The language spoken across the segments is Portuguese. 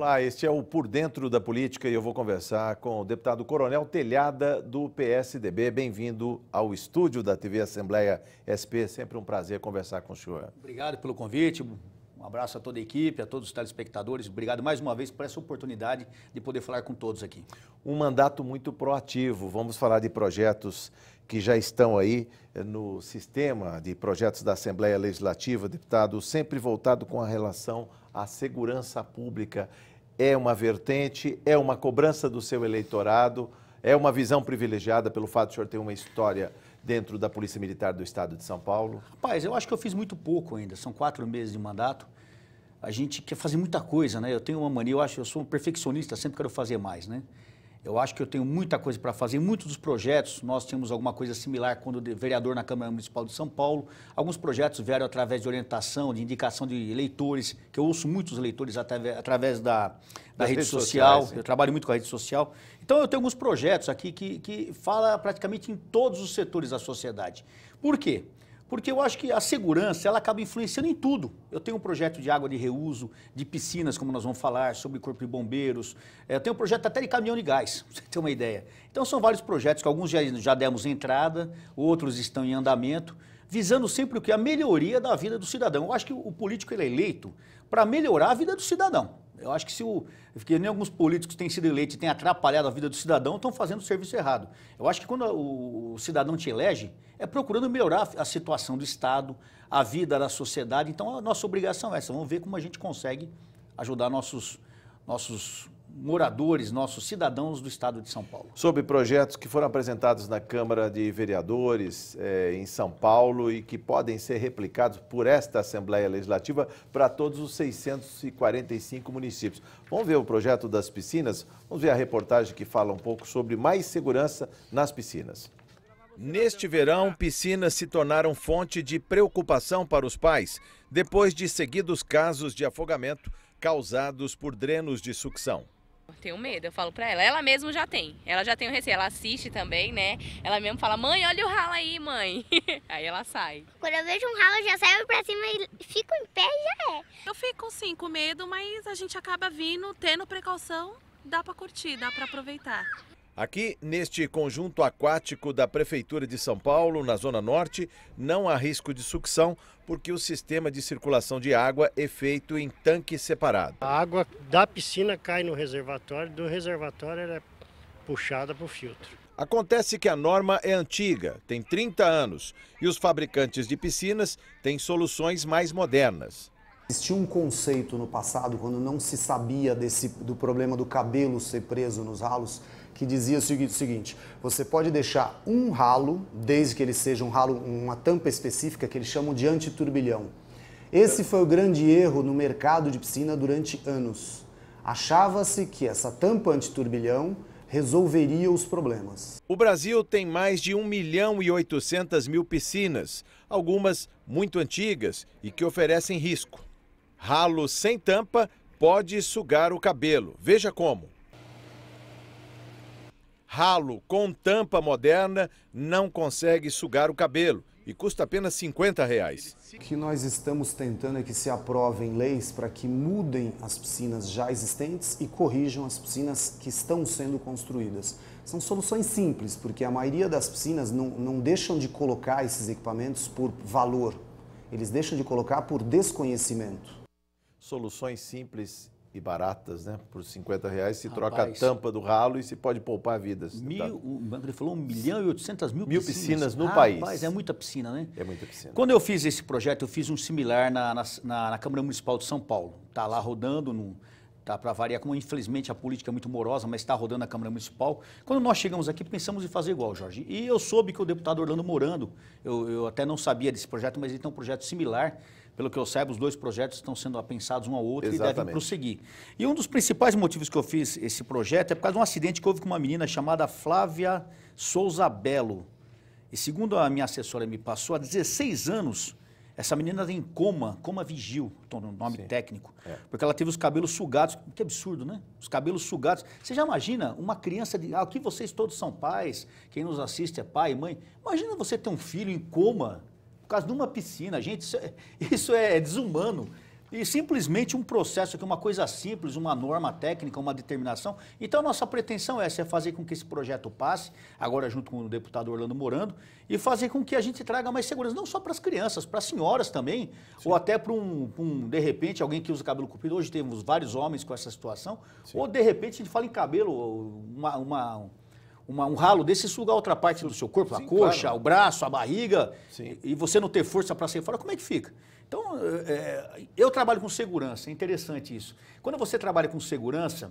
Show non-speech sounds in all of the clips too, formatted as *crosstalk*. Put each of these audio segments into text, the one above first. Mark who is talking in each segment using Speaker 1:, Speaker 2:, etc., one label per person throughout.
Speaker 1: Olá, este é o Por Dentro da Política e eu vou conversar com o deputado Coronel Telhada do PSDB. Bem-vindo ao estúdio da TV Assembleia SP. Sempre um prazer conversar com o senhor.
Speaker 2: Obrigado pelo convite. Um abraço a toda a equipe, a todos os telespectadores. Obrigado mais uma vez por essa oportunidade de poder falar com todos aqui.
Speaker 1: Um mandato muito proativo. Vamos falar de projetos que já estão aí eh, no sistema de projetos da Assembleia Legislativa, deputado, sempre voltado com a relação à segurança pública é uma vertente, é uma cobrança do seu eleitorado, é uma visão privilegiada pelo fato de o senhor ter uma história dentro da Polícia Militar do Estado de São Paulo?
Speaker 2: Rapaz, eu acho que eu fiz muito pouco ainda. São quatro meses de mandato. A gente quer fazer muita coisa, né? Eu tenho uma mania, eu acho, eu sou um perfeccionista, sempre quero fazer mais, né? Eu acho que eu tenho muita coisa para fazer. muitos dos projetos, nós tínhamos alguma coisa similar quando vereador na Câmara Municipal de São Paulo. Alguns projetos vieram através de orientação, de indicação de eleitores, que eu ouço muitos eleitores através da, da rede social. Sociais, eu né? trabalho muito com a rede social. Então, eu tenho alguns projetos aqui que, que fala praticamente em todos os setores da sociedade. Por quê? Porque eu acho que a segurança ela acaba influenciando em tudo. Eu tenho um projeto de água de reuso, de piscinas, como nós vamos falar, sobre corpo de bombeiros. É, eu tenho um projeto até de caminhão de gás, *laughs* para você ter uma ideia. Então são vários projetos que alguns já, já demos entrada, outros estão em andamento, visando sempre o que? A melhoria da vida do cidadão. Eu acho que o político ele é eleito para melhorar a vida do cidadão. Eu acho que se o. Porque nem alguns políticos têm sido eleitos e têm atrapalhado a vida do cidadão, estão fazendo o serviço errado. Eu acho que quando o cidadão te elege, é procurando melhorar a situação do Estado, a vida da sociedade. Então, a nossa obrigação é essa. Vamos ver como a gente consegue ajudar nossos, nossos moradores, nossos cidadãos do estado de São Paulo.
Speaker 1: Sobre projetos que foram apresentados na Câmara de Vereadores eh, em São Paulo e que podem ser replicados por esta Assembleia Legislativa para todos os 645 municípios. Vamos ver o projeto das piscinas? Vamos ver a reportagem que fala um pouco sobre mais segurança nas piscinas. Neste verão, piscinas se tornaram fonte de preocupação para os pais, depois de seguidos casos de afogamento causados por drenos de sucção.
Speaker 2: Tenho medo, eu falo pra ela. Ela mesma já tem. Ela já tem o receio. Ela assiste também, né? Ela mesmo fala, mãe, olha o ralo aí, mãe. *laughs* aí ela sai.
Speaker 1: Quando eu vejo um ralo, eu já saio pra cima e fico em pé e já é. Eu fico sim com medo, mas a gente acaba vindo, tendo precaução, dá pra curtir, dá pra aproveitar. Aqui, neste conjunto aquático da Prefeitura de São Paulo, na Zona Norte, não há risco de sucção porque o sistema de circulação de água é feito em tanque separado.
Speaker 2: A água da piscina cai no reservatório, do reservatório ela é puxada para o filtro.
Speaker 1: Acontece que a norma é antiga, tem 30 anos, e os fabricantes de piscinas têm soluções mais modernas.
Speaker 2: Existia um conceito no passado, quando não se sabia desse, do problema do cabelo ser preso nos ralos, que dizia o seguinte: você pode deixar um ralo, desde que ele seja um ralo, uma tampa específica que eles chamam de antiturbilhão. Esse foi o grande erro no mercado de piscina durante anos. Achava-se que essa tampa antiturbilhão resolveria os problemas.
Speaker 1: O Brasil tem mais de 1 milhão e 800 mil piscinas, algumas muito antigas e que oferecem risco. Ralo sem tampa pode sugar o cabelo. Veja como. Ralo com tampa moderna não consegue sugar o cabelo e custa apenas 50 reais.
Speaker 2: O que nós estamos tentando é que se aprovem leis para que mudem as piscinas já existentes e corrijam as piscinas que estão sendo construídas. São soluções simples, porque a maioria das piscinas não, não deixam de colocar esses equipamentos por valor, eles deixam de colocar por
Speaker 1: desconhecimento soluções simples e baratas, né? Por 50 reais se Rapaz, troca a tampa do ralo e se pode poupar vidas. Mil, tá. o ele falou 1 milhão e 800 mil, mil piscinas. piscinas no Rapaz, país. Rapaz, é muita piscina, né? É muita piscina. Quando
Speaker 2: eu fiz esse projeto, eu fiz um similar na, na, na Câmara Municipal de São Paulo. Está lá rodando, está tá para variar, como infelizmente a política é muito morosa, mas está rodando na Câmara Municipal. Quando nós chegamos aqui, pensamos em fazer igual, Jorge. E eu soube que o deputado Orlando Morando, eu, eu até não sabia desse projeto, mas ele tem um projeto similar pelo que eu saiba, os dois projetos estão sendo apensados um ao outro Exatamente. e devem prosseguir. E um dos principais motivos que eu fiz esse projeto é por causa de um acidente que houve com uma menina chamada Flávia Souza Belo. E segundo a minha assessora me passou, há 16 anos, essa menina tem coma, coma vigil, nome Sim. técnico. É. Porque ela teve os cabelos sugados. Que absurdo, né? Os cabelos sugados. Você já imagina uma criança de. Aqui ah, vocês todos são pais, quem nos assiste é pai, mãe. Imagina você ter um filho em coma causa de uma piscina. Gente, isso é, *laughs* isso é desumano. E simplesmente um processo que é uma coisa simples, uma norma técnica, uma determinação. Então, nossa pretensão é essa, é fazer com que esse projeto passe, agora junto com o deputado Orlando Morando, e fazer com que a gente traga mais segurança, não só para as crianças, para as senhoras também, Sim. ou até para um, um, de repente, alguém que usa cabelo comprido. Hoje temos vários homens com essa situação. Sim. Ou, de repente, a gente fala em cabelo, uma, uma uma, um ralo desse suga outra parte do seu corpo, Sim, a coxa, claro. o braço, a barriga, e, e, você não ter força para sair fora, como é que fica? Então, é, é, eu trabalho com segurança, é interessante isso. Quando você trabalha com segurança,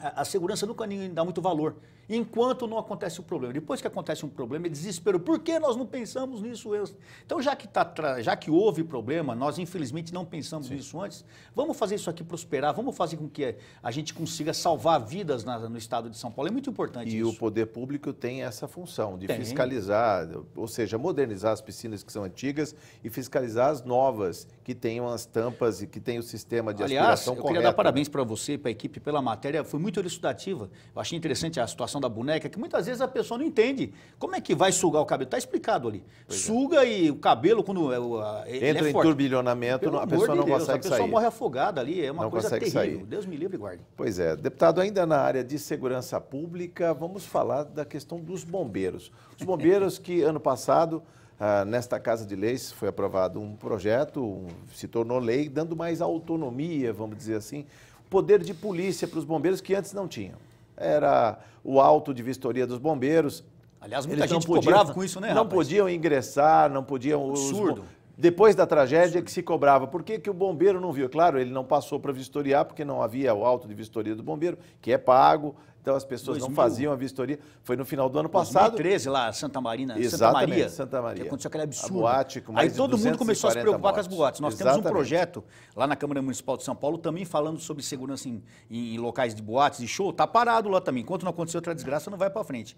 Speaker 2: a, a segurança nunca dá muito valor enquanto não acontece o problema. Depois que acontece um problema, é desespero. Por que nós não pensamos nisso antes? Então, já que, tá, já que houve problema, nós infelizmente não pensamos Sim. nisso antes, vamos fazer isso aqui prosperar, vamos fazer com que a gente consiga salvar vidas na, no estado de São Paulo. É muito importante
Speaker 1: e isso. E o poder público tem essa função de tem. fiscalizar, ou seja, modernizar as piscinas que são antigas e fiscalizar as novas, que tenham as tampas e que tenham o sistema de Aliás, aspiração correto. Aliás, eu queria correta. dar né? parabéns
Speaker 2: para você, para a equipe, pela matéria. Foi muito elucidativa. Eu achei interessante a situação da boneca, que muitas vezes a pessoa não entende. Como é que vai sugar o cabelo? Está explicado ali. Pois é. Suga é. e o cabelo, quando é ele é entra é forte. em turbilhonamento, Pelo a pessoa não Deus, consegue sair. A pessoa sair. morre afogada ali, é uma não coisa terrível. Sair. Deus me livre e guarde.
Speaker 1: Pois é. Deputado, ainda na área de segurança pública, vamos falar da questão dos bombeiros. Os bombeiros que *laughs* ano passado ah, nesta Casa de Leis foi aprovado um projeto, se tornou lei, dando mais autonomia, vamos dizer assim, poder de polícia para os bombeiros que antes não tinham era o alto de vistoria dos bombeiros. Aliás, muita Eles gente podia, cobrava com isso, né? Não rapaz? podiam ingressar, não podiam. Absurdo. Os, depois da tragédia que se cobrava. Por que, que o bombeiro não viu? Claro, ele não passou para vistoriar, porque não havia o auto de vistoria do bombeiro, que é pago, então as pessoas 2000. não faziam a vistoria. Foi no final do ano passado.
Speaker 2: 2013, lá, Santa Marina, Santa Maria. Santa Maria. Que aconteceu aquele absurdo. A boate, com mais Aí todo mundo começou a se preocupar mortes. com as boates. Nós Exatamente. temos um projeto lá na Câmara Municipal de São Paulo também falando sobre segurança em, em locais de boates e show. Tá parado lá também. Enquanto não acontecer outra desgraça, não vai para frente.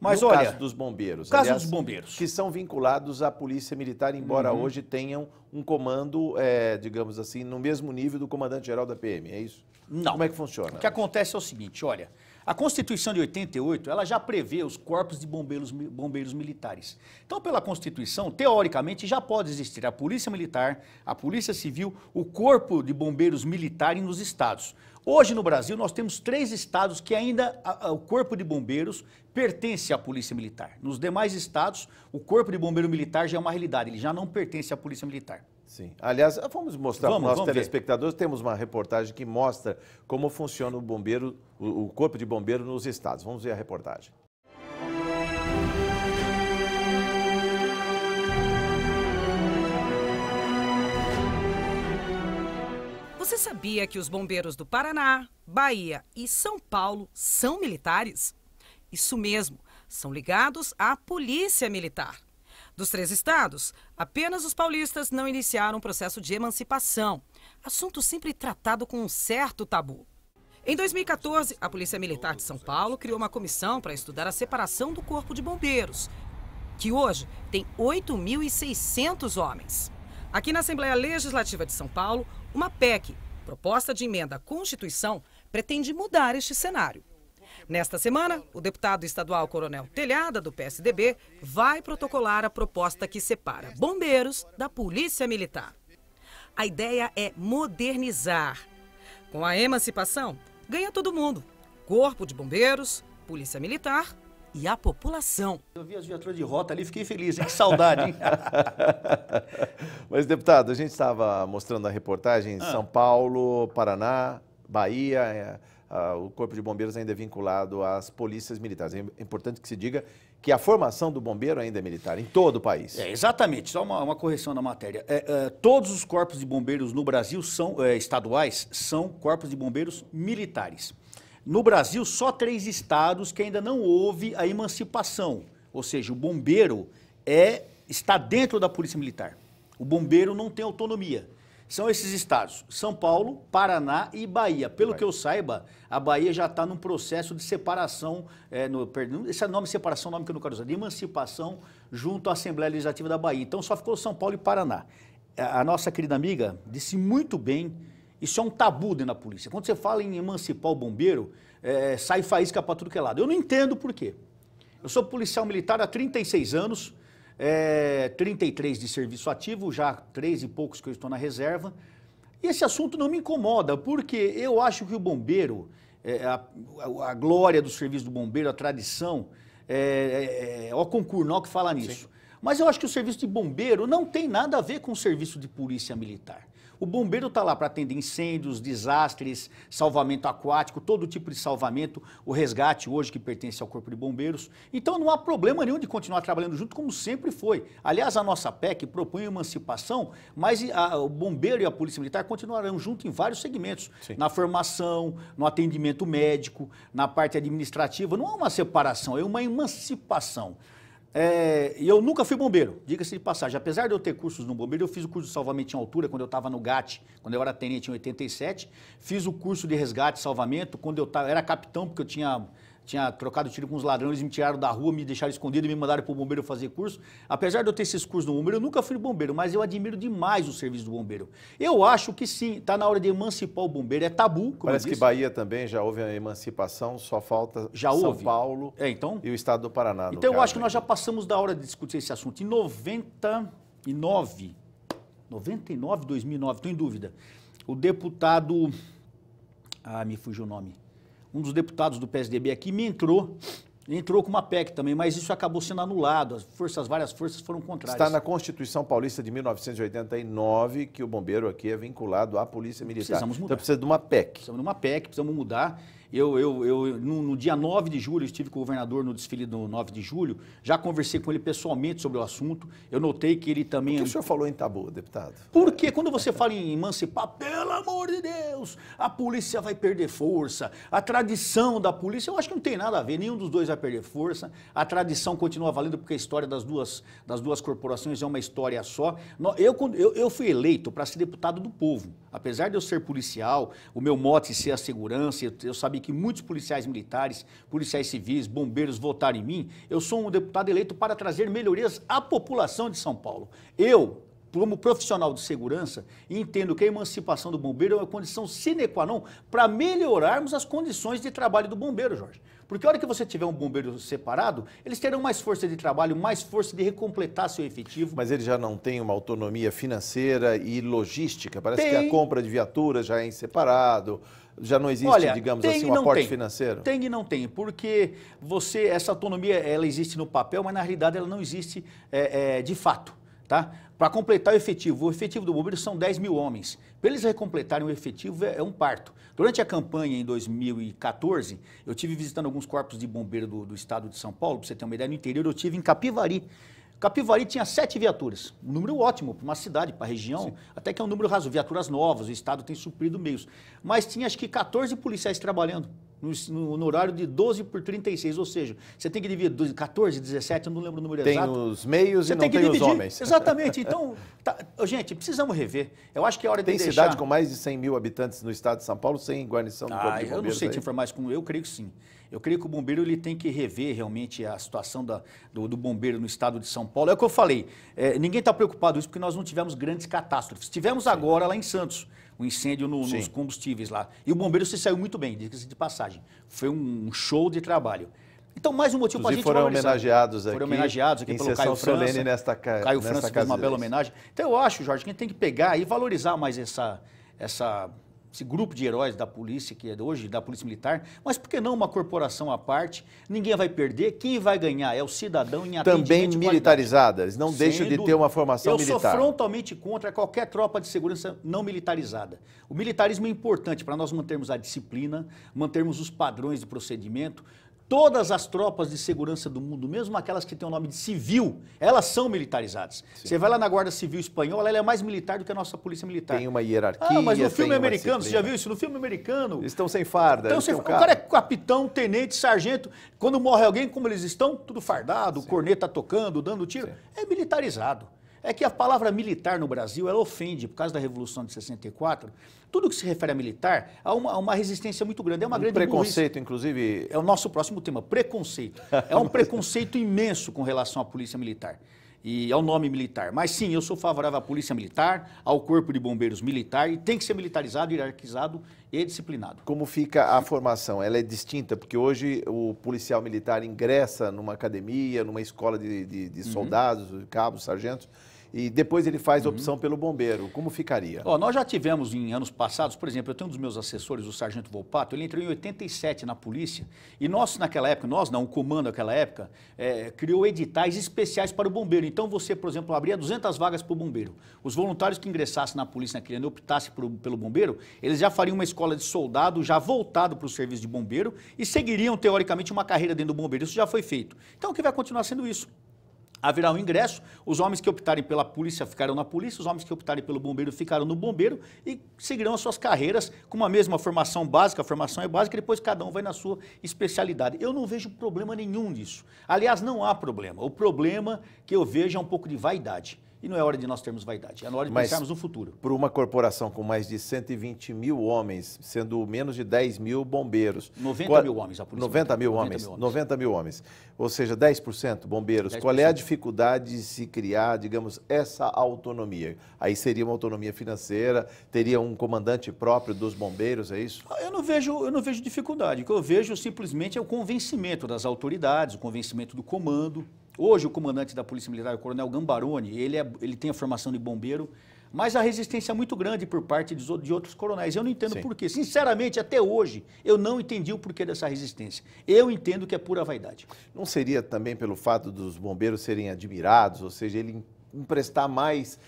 Speaker 1: Mas no olha, caso dos
Speaker 2: bombeiros. Caso aliás, dos
Speaker 1: bombeiros. Que são vinculados à polícia militar, embora uhum. hoje tenham um comando, é, digamos assim, no mesmo nível do comandante-geral da PM, é isso? Não. Como é que funciona? O que
Speaker 2: acontece é o seguinte, olha, a Constituição de 88, ela já prevê os corpos de bombeiros, bombeiros militares. Então, pela Constituição, teoricamente, já pode existir a Polícia Militar, a Polícia Civil, o Corpo de Bombeiros Militar nos estados. Hoje no Brasil nós temos três estados que ainda a, a, o corpo de bombeiros pertence à polícia militar. Nos demais estados o corpo de bombeiro militar já é uma realidade, ele já não pertence à polícia militar.
Speaker 1: Sim. Aliás, vamos mostrar para os nossos telespectadores. Ver. Temos uma reportagem que mostra como funciona o bombeiro, o, o corpo de bombeiro nos estados. Vamos ver a reportagem.
Speaker 2: Você sabia que os bombeiros do Paraná, Bahia e São Paulo são militares? Isso mesmo, são ligados à Polícia Militar. Dos três estados, apenas os paulistas não iniciaram o processo de emancipação, assunto sempre tratado com um certo tabu. Em 2014, a Polícia Militar de São Paulo criou uma comissão para estudar a separação do Corpo de Bombeiros, que hoje tem 8.600 homens. Aqui na Assembleia Legislativa de São Paulo, uma PEC, proposta de emenda à Constituição, pretende mudar este cenário. Nesta semana, o deputado estadual Coronel Telhada, do PSDB, vai protocolar a proposta que separa bombeiros da Polícia Militar. A ideia é modernizar. Com a emancipação, ganha todo mundo: Corpo de Bombeiros, Polícia Militar e a população. Eu vi as viaturas de rota ali, fiquei feliz, que saudade, hein? *laughs*
Speaker 1: Mas, deputado, a gente estava mostrando a reportagem em ah. São Paulo, Paraná, Bahia. É, a, o Corpo de Bombeiros ainda é vinculado às polícias militares. É importante que se diga que a formação do bombeiro ainda é militar, em todo o país. É,
Speaker 2: exatamente, só uma, uma correção na matéria.
Speaker 1: É, é, todos os corpos de
Speaker 2: bombeiros no Brasil são é, estaduais são corpos de bombeiros militares. No Brasil, só três estados que ainda não houve a emancipação, ou seja, o bombeiro é está dentro da Polícia Militar. O bombeiro não tem autonomia. São esses estados: São Paulo, Paraná e Bahia. Pelo Bahia. que eu saiba, a Bahia já está num processo de separação, é, no, perdão, esse é nome separação, nome que eu não quero usar, de emancipação junto à Assembleia Legislativa da Bahia. Então só ficou São Paulo e Paraná. A, a nossa querida amiga disse muito bem isso é um tabu dentro da polícia. Quando você fala em emancipar o bombeiro, é, sai faísca para tudo que é lado. Eu não entendo por quê. Eu sou policial militar há 36 anos, é, 33 de serviço ativo, já três e poucos que eu estou na reserva. E esse assunto não me incomoda, porque eu acho que o bombeiro, é, a, a, glória do serviço do bombeiro, a tradição, é, é, o é, concurno que fala nisso. Sim. Mas eu acho que o serviço de bombeiro não tem nada a ver com o serviço de polícia militar. O bombeiro está lá para atender incêndios, desastres, salvamento aquático, todo tipo de salvamento, o resgate hoje que pertence ao Corpo de Bombeiros. Então não há problema nenhum de continuar trabalhando junto, como sempre foi. Aliás, a nossa PEC propõe emancipação, mas a, o bombeiro e a Polícia Militar continuarão junto em vários segmentos Sim. na formação, no atendimento médico, na parte administrativa. Não há uma separação, é uma emancipação. É, e eu nunca fui bombeiro, diga-se de passagem. Apesar de eu ter cursos no bombeiro, eu fiz o curso de salvamento em altura quando eu estava no GAT, quando eu era tenente em 87. Fiz o curso de resgate e salvamento quando eu tava, era capitão, porque eu tinha tinha trocado tiro com os ladrões, eles me tiraram da rua, me deixaram escondido, e me mandaram para o bombeiro fazer curso. Apesar de eu ter esses cursos no bombeiro, eu nunca fui bombeiro, mas eu admiro demais o serviço do bombeiro. Eu acho que sim, está na hora de emancipar o bombeiro, é tabu. Como Parece que
Speaker 1: Bahia também já houve a emancipação, só falta já São houve. Paulo é, então? e o estado do Paraná. Então eu acho que né?
Speaker 2: nós já passamos da hora de discutir esse assunto. Em 99, 99, 2009, estou em dúvida, o deputado, ah, me fugiu o nome, um dos deputados do PSDB aqui me entrou, entrou com uma PEC também, mas isso acabou sendo anulado. As forças, várias forças foram contrárias. Está na
Speaker 1: Constituição Paulista de 1989 que o bombeiro aqui é vinculado à Polícia Militar. Precisamos mudar. Então precisa de uma PEC. Precisamos de uma PEC, precisamos mudar. Eu, eu,
Speaker 2: eu no, no, dia 9 de julho, estive com o governador no desfile do 9 de julho, já conversei com ele pessoalmente sobre o assunto. Eu notei que ele também. Por que o senhor falou em tabu, deputado? Porque quando você fala em emancipar, pelo amor de Deus, a polícia vai perder força, a tradição da polícia, eu acho que não tem nada a ver, nenhum dos dois vai perder força. A tradição continua valendo porque a história das duas, das duas corporações é uma história só. Eu, eu, eu fui eleito para ser deputado do povo. Apesar de eu ser policial, o meu mote ser a segurança, eu sabia que muitos policiais militares, policiais civis, bombeiros votaram em mim, eu sou um deputado eleito para trazer melhorias à população de São Paulo. Eu, como profissional de segurança, entendo que a emancipação do bombeiro é uma condição sine qua non para melhorarmos as condições de trabalho do bombeiro, Jorge. Porque a hora que você tiver um bombeiro separado, eles terão mais força de trabalho, mais força
Speaker 1: de recompletar seu efetivo. Mas ele já não tem uma autonomia financeira e logística? Parece tem. que a compra de viaturas já é em separado já não existe, Olha, digamos assim, um aporte tem. financeiro?
Speaker 2: Tem e não tem, porque
Speaker 1: você essa autonomia ela existe no papel, mas na realidade ela não
Speaker 2: existe é, é, de fato. Tá? Para completar o efetivo, o efetivo do Bombeiro são 10 mil homens. Para eles recompletarem o efetivo é, é, um parto. Durante a campanha em 2014, eu tive visitando alguns corpos de bombeiro do, do estado de São Paulo, para você ter uma ideia, no interior eu tive em Capivari. Capivari tinha sete viaturas, um número ótimo para uma cidade, para a região, Sim. até que é um número raso. Viaturas novas, o Estado tem suprido meios. Mas tinha acho que 14 policiais trabalhando no, no, horário de 12 por 36, ou seja, você tem que dividir 14, 17, eu não lembro o número tem exato. Tem os meios você e não tem, tem os homens. Exatamente. Então, tá, gente, precisamos rever. Eu acho que é hora tem de Tem cidade com
Speaker 1: mais de 100 mil habitantes no estado de São Paulo sem guarnição do ah, Corpo de Bombeiros? Eu não sei aí. te informar isso, eu creio
Speaker 2: que sim. Eu creio que o bombeiro ele tem que rever realmente a situação da, do, do, bombeiro no estado de São Paulo. É o que eu falei, é, ninguém está preocupado com isso porque nós não tivemos grandes catástrofes. Tivemos sim. agora lá em Santos o incêndio no, nos combustíveis lá. E o bombeiro se saiu muito bem, diga-se de passagem. Foi um show de trabalho. Então, mais um motivo para a gente foram homenageados aqui. Foram homenageados aqui pelo Caio França. Solene nesta casa. Caio França fez uma bela homenagem. Então, eu acho, Jorge, que a gente tem que pegar e valorizar mais essa, essa esse grupo de heróis da polícia, que é hoje da Polícia Militar, mas por que não uma corporação à parte? Ninguém vai perder, quem vai ganhar é o cidadão em Também
Speaker 1: militarizadas, não deixam de ter uma formação eu militar. Eu sou
Speaker 2: frontalmente contra qualquer tropa de segurança não militarizada. O militarismo é importante para nós mantermos a disciplina, mantermos os padrões de procedimento, Todas as tropas de segurança do mundo, mesmo aquelas que têm o nome de civil, elas são militarizadas. Sim. Você vai lá na Guarda Civil Espanhola, ela é mais militar do que a nossa Polícia Militar. Tem uma hierarquia. Ah, mas no filme americano, você já viu isso? No filme americano. Eles estão sem farda. Então, sem, o cara é capitão, tenente, sargento. Quando morre alguém, como eles estão? Tudo fardado, Sim. corneta tocando, dando tiro. Sim. É militarizado é que a palavra militar no Brasil ela ofende, por causa da Revolução de 64, tudo que se refere a militar há uma, uma resistência muito grande. É uma um grande preconceito, burrice. inclusive. É o nosso próximo tema, preconceito. É um preconceito imenso com relação à polícia militar e ao nome militar. Mas sim, eu sou favorável à polícia militar, ao corpo de bombeiros militar e tem que ser militarizado, hierarquizado e disciplinado.
Speaker 1: Como fica a formação? Ela é distinta porque hoje o policial militar ingressa numa academia, numa escola de, de, de uhum. soldados, uhum. cabos, sargentos e depois ele faz a uhum. opção pelo bombeiro. Como ficaria? Ó, nós já
Speaker 2: tivemos em anos passados, por exemplo, eu tenho um dos meus assessores, o Sargento Volpato, ele entrou em 87 na polícia e nós, naquela época, nós não, o comando naquela época, é, criou editais especiais para o bombeiro. Então você, por exemplo, abria 200 vagas para o bombeiro. Os voluntários que ingressassem na polícia naquele ano e optassem por, pelo bombeiro, eles já fariam uma escola de soldado já voltado para o serviço de bombeiro e seguiriam, teoricamente, uma carreira dentro do bombeiro. Isso já foi feito. Então o que vai continuar sendo isso? Haverá um ingresso, os homens que optarem pela polícia ficarão na polícia, os homens que optarem pelo bombeiro ficarão no bombeiro e seguirão as suas carreiras com uma mesma formação básica, a formação é básica, e depois cada um vai na sua especialidade. Eu não vejo problema nenhum nisso. Aliás, não há problema. O problema que eu vejo é um pouco de vaidade. E não é hora de nós termos vaidade, é hora de Mas, pensarmos no
Speaker 1: futuro. Para uma corporação com mais de 120 mil homens, sendo menos de 10 mil bombeiros. 90 qual, é? mil homens, a polícia. 90 mil, 90 homens, mil homens. 90 mil homens. Ou seja, 10% bombeiros. 10%. Qual é a dificuldade de se criar, digamos, essa autonomia? Aí seria uma autonomia financeira, teria um comandante próprio dos bombeiros, é isso?
Speaker 2: Eu não vejo, eu não vejo dificuldade. O que eu vejo simplesmente é o convencimento das autoridades, o convencimento do comando. Hoje, o comandante da Polícia Militar, o Coronel Gambaroni, ele, é, ele tem a formação de bombeiro, mas a resistência é muito grande por parte de, de outros coronéis. Eu não entendo Sim. por quê. Sinceramente, até hoje, eu não entendi o porquê dessa
Speaker 1: resistência. Eu entendo que é pura vaidade. Não seria também pelo fato dos bombeiros serem admirados, ou seja, ele emprestar mais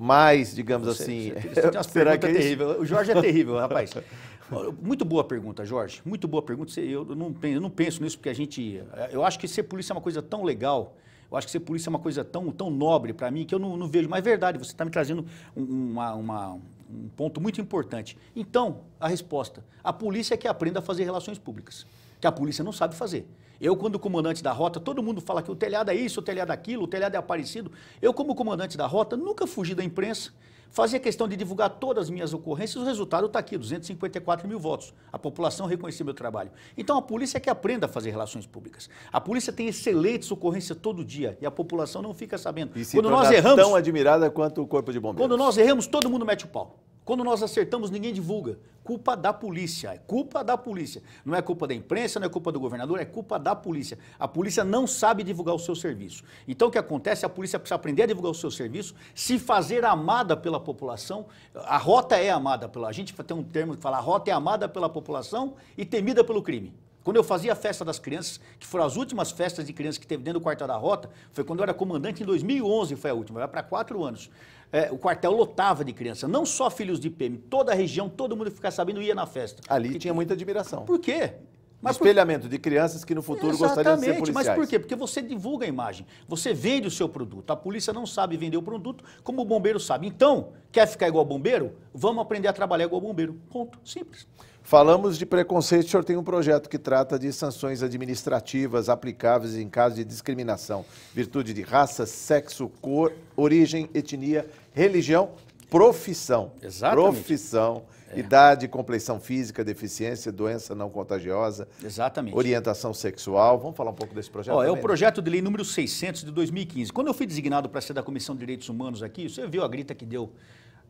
Speaker 1: mais, digamos assim. Sei, sei. *laughs* Será que é terrível. O Jorge é terrível,
Speaker 2: rapaz. *laughs* Muito boa pergunta, Jorge. Muito boa pergunta. Eu não, eu não penso nisso porque a gente. Eh, eu acho que ser polícia é uma coisa tão legal. Eu acho que ser polícia é uma coisa tão, tão nobre para mim que eu não, não, vejo. Mas é verdade, você está me trazendo uma, uma, um ponto muito importante. Então, a resposta: a polícia é que aprenda a fazer relações públicas, que a polícia não sabe fazer. Eu, quando comandante da rota, todo mundo fala que o telhado é isso, o telhado é aquilo, o telhado é aparecido. Eu, como comandante da rota, nunca fugi da imprensa Fazia questão de divulgar todas as minhas ocorrências, o resultado está aqui, 254 mil votos. A população reconheceu meu trabalho. Então a polícia é que aprenda a fazer relações públicas. A polícia tem excelentes ocorrências todo dia e a população não fica sabendo. E se quando nós erramos, tão
Speaker 1: admirada quanto o corpo de bombeiros.
Speaker 2: Quando nós erramos, todo mundo mete o pau. Quando nós acertamos, ninguém divulga. Culpa da polícia. É culpa da polícia. Não é culpa da imprensa, não é culpa do governador, é culpa da polícia. A polícia não sabe divulgar o seu serviço. Então o que acontece? A polícia precisa aprender a divulgar o seu serviço, se fazer amada pela população. A rota é amada pela. A gente tem um termo que fala: a rota é amada pela população e temida pelo crime. Quando eu fazia a festa das crianças, que foram as últimas festas de crianças que teve dentro do quartel da Rota, foi quando eu era comandante em 2011, foi a última, vai para quatro anos é, o quartel lotava de criança. Não só filhos de PM, toda a região, todo mundo ficar sabendo ia na festa. Ali porque... tinha muita admiração. Por quê? Mas Espelhamento por... de crianças que no futuro Exatamente, gostariam de ser policiais. Mas por quê? Porque você divulga a imagem, você vende o seu produto. A polícia não sabe vender o produto como o bombeiro sabe. Então, quer ficar igual bombeiro? Vamos aprender a trabalhar igual bombeiro. Ponto. Simples.
Speaker 1: Falamos de preconceito, o senhor tem um projeto que trata de sanções administrativas aplicáveis em caso de discriminação, virtude de raça, sexo, cor, origem, etnia, religião, profissão. Exatamente. Profissão, é. idade, compleição física, deficiência, doença não contagiosa. Exatamente. Orientação sexual. Vamos falar um pouco desse projeto? Ó, é o né? projeto
Speaker 2: de lei número 600 de 2015. Quando eu fui designado para ser da Comissão de Direitos Humanos aqui, você viu a grita que deu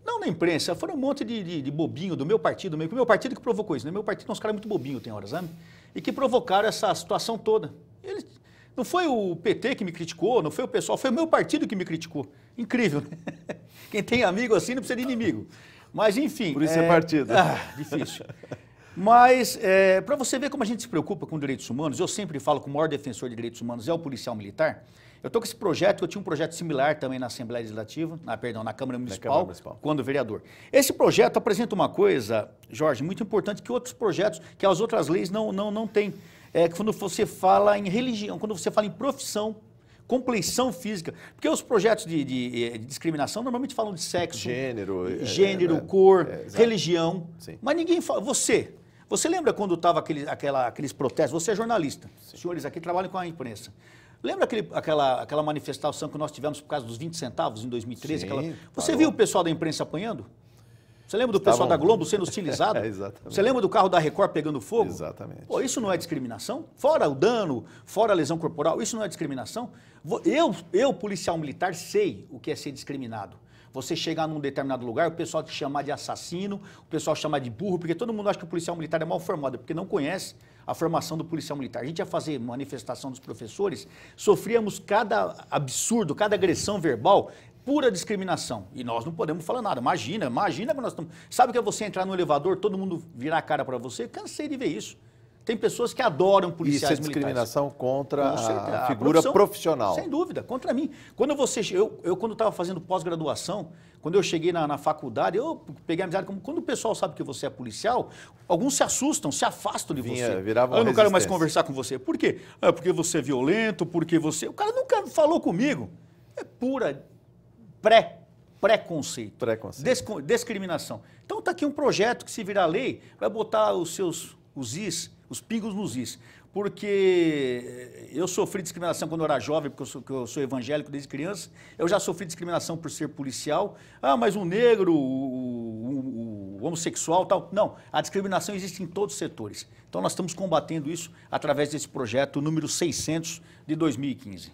Speaker 2: não na imprensa, foram um monte de, de, de bobinho do meu partido, do meu, meu partido que provocou isso, né? Meu partido é uns caras muito bobinho, tem horas, sabe? E que provocaram essa situação toda. Ele não foi o PT que me criticou, não foi o pessoal, foi o meu partido que me criticou. Incrível, né? *laughs* Quem tem amigo assim não precisa de inimigo. Mas, enfim. Por isso é, é partido. Ah, difícil. Mas, é, para você ver como a gente se preocupa com direitos humanos, eu sempre falo que o maior defensor de direitos humanos é o policial militar. Eu estou com esse projeto, eu tinha um projeto similar também na Assembleia Legislativa, na, perdão, na Câmara Municipal, na Câmara Municipal. quando vereador. Esse projeto apresenta uma coisa, Jorge, muito importante que outros projetos, que as outras leis não, não, não têm. É que quando você fala em religião, quando você fala em profissão, compleição física. Porque os projetos de, de, eh, de, discriminação normalmente falam de sexo, gênero, é, é, gênero é, cor, é, religião. Sim. Mas ninguém fala. Você. Você lembra quando estava aquele, aquela, aqueles protestos? Você é jornalista. Sim. Senhores aqui trabalham com a imprensa. Lembra aquele, aquela, aquela manifestação que nós tivemos por causa dos 20 centavos em 2013? Sim, aquela... Você parou. viu o pessoal da imprensa apanhando? Você lembra do Estavam... pessoal da Globo sendo hostilizado? *laughs* É, exatamente. Você lembra do carro da Record pegando fogo? Exatamente. Pô, isso não é discriminação? Fora o dano, fora a lesão corporal, isso não é discriminação? Eu, eu policial militar, sei o que é ser discriminado. Você chegar num determinado lugar, o pessoal te chamar de assassino, o pessoal chamar de burro, porque todo mundo acha que o policial militar é mal formado, porque não conhece a formação do policial militar. A gente ia fazer manifestação dos professores, sofríamos cada absurdo, cada agressão verbal, pura discriminação. E nós não podemos falar nada. Imagina, imagina que nós estamos. Sabe que é você entrar no elevador, todo mundo virar a cara para você? Cansei de ver isso. Tem pessoas que adoram policiais Isso é discriminação militares. contra a, a figura profissional. Sem dúvida, contra mim. Quando você, eu, eu quando estava fazendo pós-graduação, quando eu cheguei na, na faculdade, eu peguei amizade. Como, quando o pessoal sabe que você é policial, alguns se assustam, se afastam de Vinha, você. Virava ah, eu não quero mais conversar com você. Por quê? É porque você é violento, porque você. O cara nunca falou comigo. É pura pré pré-conceito preconceito. Desco, discriminação. Então está aqui um projeto que se virar lei vai botar os seus os is, os pingos nos is porque eh, eu sofri discriminação quando eu era jovem, porque eu sou, eu sou, evangélico desde criança. Eu já sofri discriminação por ser policial. Ah, mas um negro, o, o, o homossexual, tal. Não, a discriminação existe em todos os setores. Então nós estamos combatendo isso através desse projeto número 600 de 2015.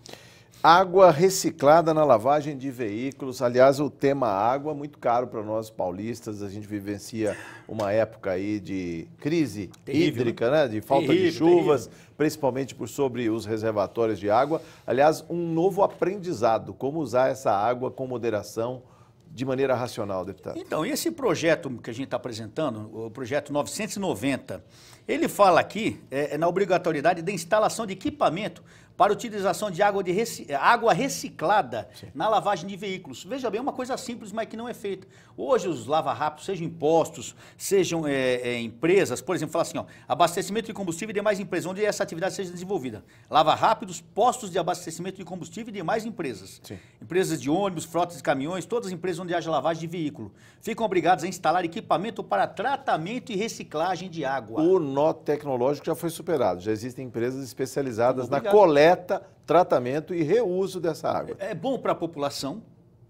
Speaker 1: Água reciclada na lavagem de veículos. Aliás, o tema água é muito caro para nós paulistas. A gente vivencia uma época aí de crise terrível, né? hídrica, né? De falta terrível, de chuvas, terrível. principalmente por sobre os reservatórios de água. Aliás, um novo aprendizado, como usar essa água com moderação de maneira racional, deputado. Então, esse
Speaker 2: projeto que a gente está apresentando, o projeto 990, ele fala aqui é, é, na obrigatoriedade da instalação de equipamento para utilização de água, de eh, água reciclada Sim. na lavagem de veículos. Veja bem, é uma coisa simples, mas que não é feita. Hoje os lava-rápidos, sejam impostos, sejam é, é, empresas, por exemplo, fala assim, ó, abastecimento de combustível e demais empresas, onde essa atividade seja desenvolvida. Lava-rápidos, postos de abastecimento de combustível e demais empresas. Sim. Empresas de ônibus, frotas de caminhões, todas as empresas onde haja lavagem de veículo. Ficam obrigadas a instalar equipamento para tratamento e reciclagem de água.
Speaker 1: O nó tecnológico já foi superado, já existem empresas especializadas na coleta coleta, tratamento e reuso dessa água. É
Speaker 2: bom para a população,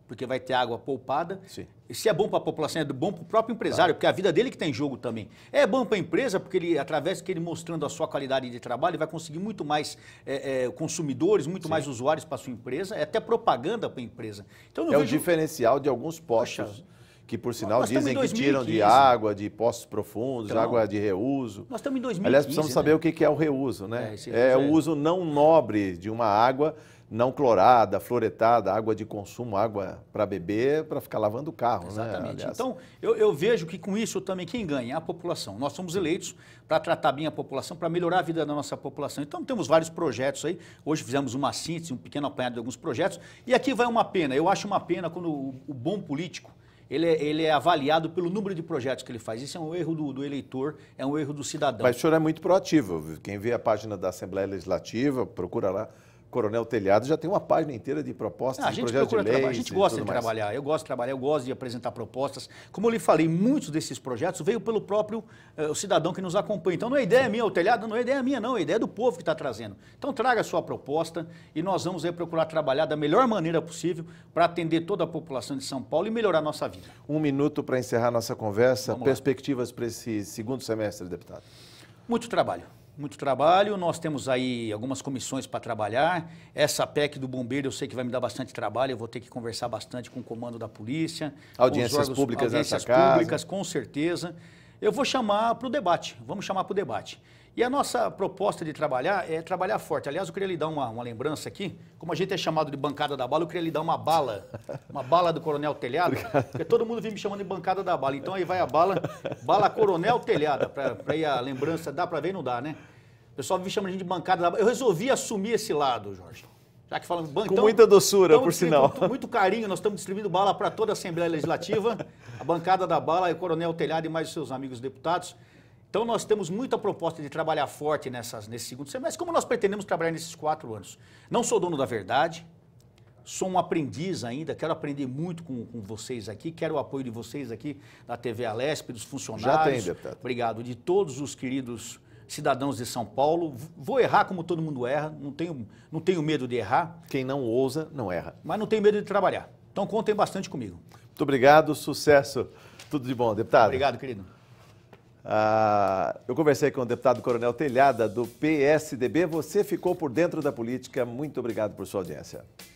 Speaker 2: porque vai ter água poupada. Sim. E se é bom para a população, é bom para o próprio tá. empresário, tá. porque é a vida dele que está em jogo também. É bom para a empresa, porque ele, através que ele mostrando a sua qualidade de trabalho, ele vai conseguir muito mais é, é, consumidores, muito Sim. mais usuários para a sua empresa, é até propaganda para a empresa.
Speaker 1: Então, é vejo... o diferencial de alguns postos. Poxa que por sinal dizem que tiram de água, de poços profundos, então, água de reuso. Nós
Speaker 2: estamos em 2015. Aliás, precisamos né? saber
Speaker 1: o que é o reuso, né? É, é o é. uso não nobre de uma água não clorada, floretada, água de consumo, água para beber, para ficar lavando o carro. Né? Exatamente. Né, então,
Speaker 2: eu, eu, vejo que com isso também quem ganha é a população. Nós somos eleitos para tratar bem a população, para melhorar a vida da nossa população. Então, temos vários projetos aí. Hoje fizemos uma síntese, um pequeno apanhado de alguns projetos. E aqui vai uma pena. Eu acho uma pena quando o, o bom político ele é, ele é avaliado pelo número de projetos que ele faz. Isso é um erro do, do eleitor, é um erro do cidadão. Mas o senhor
Speaker 1: é muito proativo. Quem vê a página da Assembleia Legislativa, procura lá Coronel Telhado já tem uma página inteira de propostas, ah, de projetos de lei. A gente gosta de mais. trabalhar,
Speaker 2: eu gosto de trabalhar, eu gosto de apresentar propostas. Como eu lhe falei, muitos desses projetos veio pelo próprio uh, cidadão que nos acompanha. Então não é ideia minha, o Telhado não é ideia minha, não, é ideia do povo que está trazendo. Então traga a sua proposta e nós vamos aí procurar trabalhar da melhor maneira possível para atender toda a população de São Paulo e melhorar a nossa vida.
Speaker 1: Um minuto para encerrar nossa conversa. Vamos Perspectivas para esse segundo semestre, deputado.
Speaker 2: Muito trabalho muito trabalho. Nós temos aí algumas comissões para trabalhar. Essa PEC do bombeiro eu sei que vai me dar bastante trabalho. Eu vou ter que conversar bastante com o comando da polícia. Audiências órgãos, públicas audiências nessa públicas, casa. com certeza. Eu vou chamar para o debate. Vamos chamar para o debate. E a nossa proposta de trabalhar é trabalhar forte. Aliás, eu queria lhe dar uma, uma lembrança aqui. Como a gente é chamado de bancada da bala, eu queria lhe dar uma bala, uma bala do Coronel Telhado, porque todo mundo vive me chamando de bancada da bala. Então aí vai a bala, bala Coronel Telhado, para ir a lembrança, dá para ver não dá, né? O pessoal me chama de bancada da bala. Eu resolvi assumir esse lado, Jorge. Já que falamos bancada. Com então, muita doçura, então, por sinal. Muito, muito carinho, nós estamos distribuindo bala para toda a Assembleia Legislativa, a bancada da bala, o Coronel Telhado e mais seus amigos deputados. Então nós temos muita proposta de trabalhar forte nessas, nesse segundo semestre, como nós pretendemos trabalhar nesses quatro anos. Não sou dono da verdade, sou um aprendiz ainda, quero aprender muito com, com vocês aqui, quero o apoio de vocês aqui da TV Alesp, dos funcionários. Já tem, deputado. Obrigado, de todos os queridos cidadãos de São Paulo. Vou errar como todo mundo erra, não tenho, não tenho medo de errar. Quem não ousa, não erra. Mas
Speaker 1: não tenho medo de trabalhar. Então contem bastante comigo. Muito obrigado, sucesso. Tudo de bom, deputado. Obrigado, querido. Ah, eu conversei com o deputado Coronel Telhada, do PSDB. Você ficou por dentro da política. Muito obrigado por sua audiência.